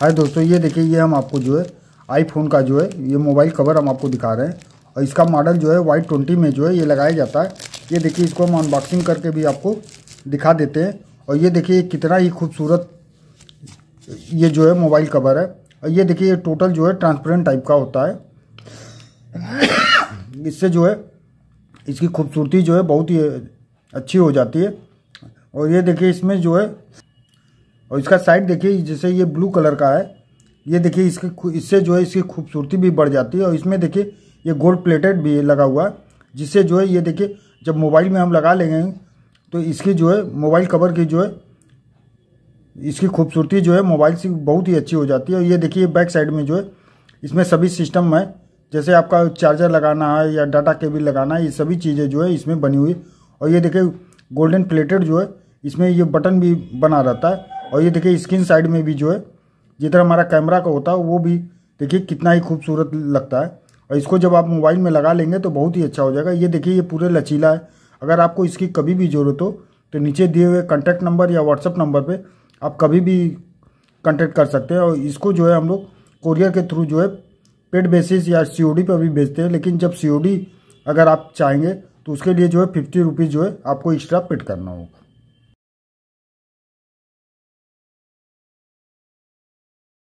हाय दोस्तों ये देखिए ये हम आपको जो है आईफोन का जो है ये मोबाइल कवर हम आपको दिखा रहे हैं और इसका मॉडल जो है वाई ट्वेंटी में जो है ये लगाया जाता है ये देखिए इसको हम अनबॉक्सिंग करके भी आपको दिखा देते हैं और ये देखिए कितना ही खूबसूरत ये जो है मोबाइल कवर है और ये देखिए ये टोटल जो है ट्रांसपेरेंट टाइप का होता है इससे जो है इसकी खूबसूरती जो है बहुत ही अच्छी हो जाती है और ये देखिए इसमें जो है और इसका साइड देखिए जैसे ये ब्लू कलर का है ये देखिए इसके इससे जो है इसकी खूबसूरती भी बढ़ जाती है और इसमें देखिए ये गोल्ड प्लेटेड भी लगा हुआ है जिससे जो है ये देखिए जब मोबाइल में हम लगा लेंगे तो इसकी जो है मोबाइल कवर की जो है इसकी खूबसूरती जो है मोबाइल से बहुत ही अच्छी हो जाती है और ये देखिए बैक साइड में जो है इसमें सभी सिस्टम है जैसे आपका चार्जर लगाना है या डाटा केबल लगाना है ये सभी चीज़ें जो है इसमें बनी हुई और ये देखिए गोल्डन प्लेटेड जो है इसमें ये बटन भी बना रहता है और ये देखिए स्क्रीन साइड में भी जो है जिधर हमारा कैमरा का होता है वो भी देखिए कितना ही खूबसूरत लगता है और इसको जब आप मोबाइल में लगा लेंगे तो बहुत ही अच्छा हो जाएगा ये देखिए ये पूरे लचीला है अगर आपको इसकी कभी भी ज़रूरत हो तो नीचे दिए हुए कॉन्टैक्ट नंबर या व्हाट्सअप नंबर पर आप कभी भी कॉन्टैक्ट कर सकते हैं और इसको जो है हम लोग कोरियर के थ्रू जो है पेड बेसिस या सी पर भी भेजते हैं लेकिन जब सी अगर आप चाहेंगे तो उसके लिए जो है फिफ्टी रुपीज़ जो है आपको एक्स्ट्रा पेड करना होगा